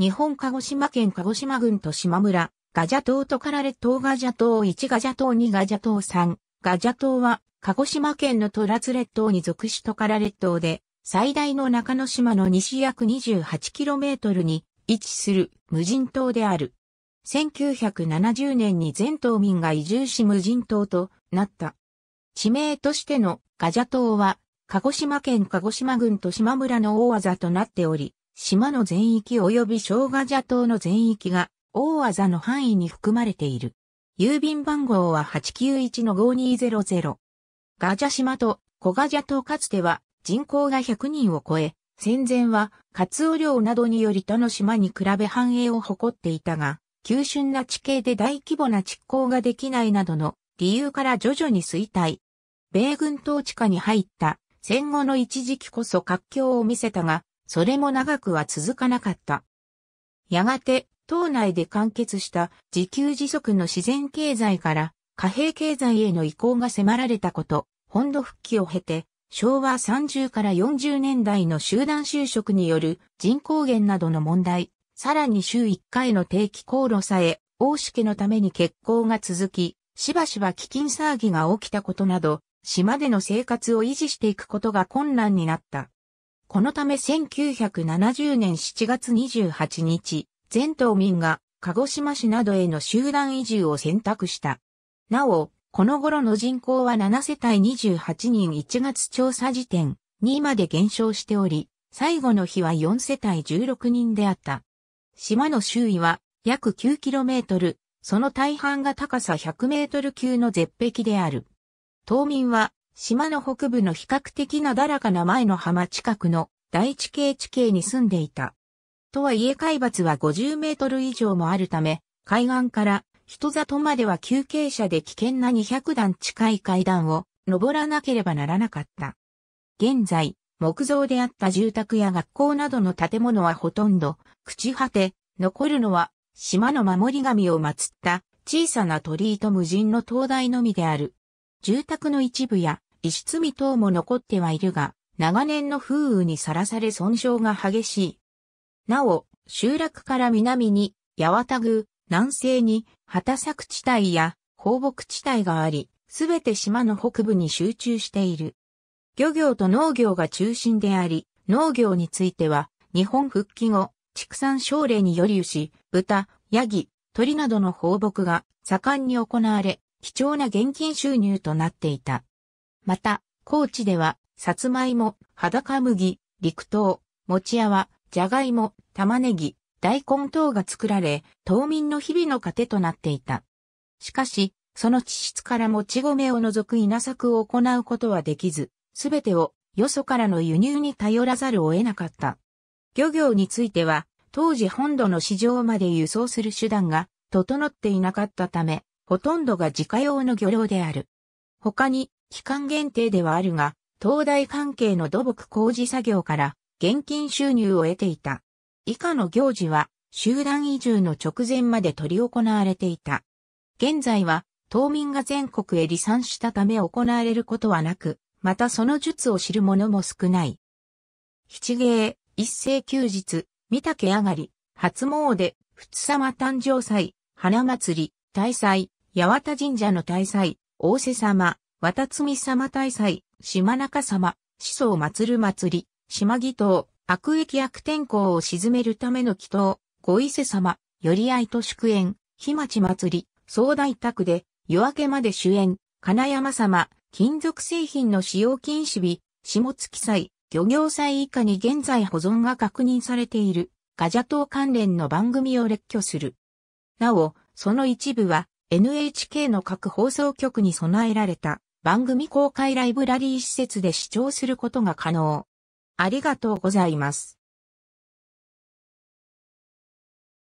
日本鹿児島県鹿児島郡と島村、ガジャ島とカラ列島ガジャ島1ガジャ島2ガジャ島3、ガジャ島は、鹿児島県のトラツ列島に属しトカラ列島で、最大の中之島の西約 28km に位置する無人島である。1970年に全島民が移住し無人島となった。地名としてのガジャ島は、鹿児島県鹿児島郡と島村の大技となっており、島の全域及び小ガジャ島の全域が大技の範囲に含まれている。郵便番号は891-5200。ガジャ島と小ガジャ島かつては人口が100人を超え、戦前はカツオ漁などにより他の島に比べ繁栄を誇っていたが、急峻な地形で大規模な蓄光ができないなどの理由から徐々に衰退。米軍統治下に入った戦後の一時期こそ活況を見せたが、それも長くは続かなかった。やがて、党内で完結した自給自足の自然経済から貨幣経済への移行が迫られたこと、本土復帰を経て、昭和30から40年代の集団就職による人口減などの問題、さらに週1回の定期航路さえ、大し家のために欠航が続き、しばしば基金騒ぎが起きたことなど、島での生活を維持していくことが困難になった。このため1970年7月28日、全島民が鹿児島市などへの集団移住を選択した。なお、この頃の人口は7世帯28人1月調査時点2まで減少しており、最後の日は4世帯16人であった。島の周囲は約 9km、その大半が高さ 100m 級の絶壁である。島民は島の北部の比較的なだらかな前の浜近くの第一系地形に住んでいた。とはいえ海抜は50メートル以上もあるため、海岸から人里までは休憩者で危険な200段近い階段を登らなければならなかった。現在、木造であった住宅や学校などの建物はほとんど朽ち果て、残るのは島の守り神を祀った小さな鳥居と無人の灯台のみである。住宅の一部や石積み等も残ってはいるが、長年の風雨にさらされ損傷が激しい。なお、集落から南に、八幡宮、南西に、畑作地帯や放牧地帯があり、すべて島の北部に集中している。漁業と農業が中心であり、農業については、日本復帰後、畜産省令により牛、豚、ヤギ、鳥などの放牧が盛んに行われ、貴重な現金収入となっていた。また、高知では、さつまいも、裸麦、陸糖、餅屋は、じゃがいも、玉ねぎ、大根等が作られ、島民の日々の糧となっていた。しかし、その地質からもち米を除く稲作を行うことはできず、すべてをよそからの輸入に頼らざるを得なかった。漁業については、当時本土の市場まで輸送する手段が整っていなかったため、ほとんどが自家用の漁労である。他に、期間限定ではあるが、東大関係の土木工事作業から現金収入を得ていた。以下の行事は集団移住の直前まで取り行われていた。現在は島民が全国へ離散したため行われることはなく、またその術を知る者も少ない。七芸、一世休日、三竹上がり、初詣、仏様誕生祭、花祭り、大祭、八幡神社の大祭、大瀬様、渡み様大祭、島中様、始祖を祭る祭り、島祈祷、悪役悪天候を沈めるための祈祷、ご伊勢様、よりあいと祝宴、日町祭り、総大宅で、夜明けまで主演、金山様、金属製品の使用禁止日、下月祭、漁業祭以下に現在保存が確認されている、ガジャ島関連の番組を列挙する。なお、その一部は NHK の各放送局に備えられた番組公開ライブラリー施設で視聴することが可能。ありがとうございます。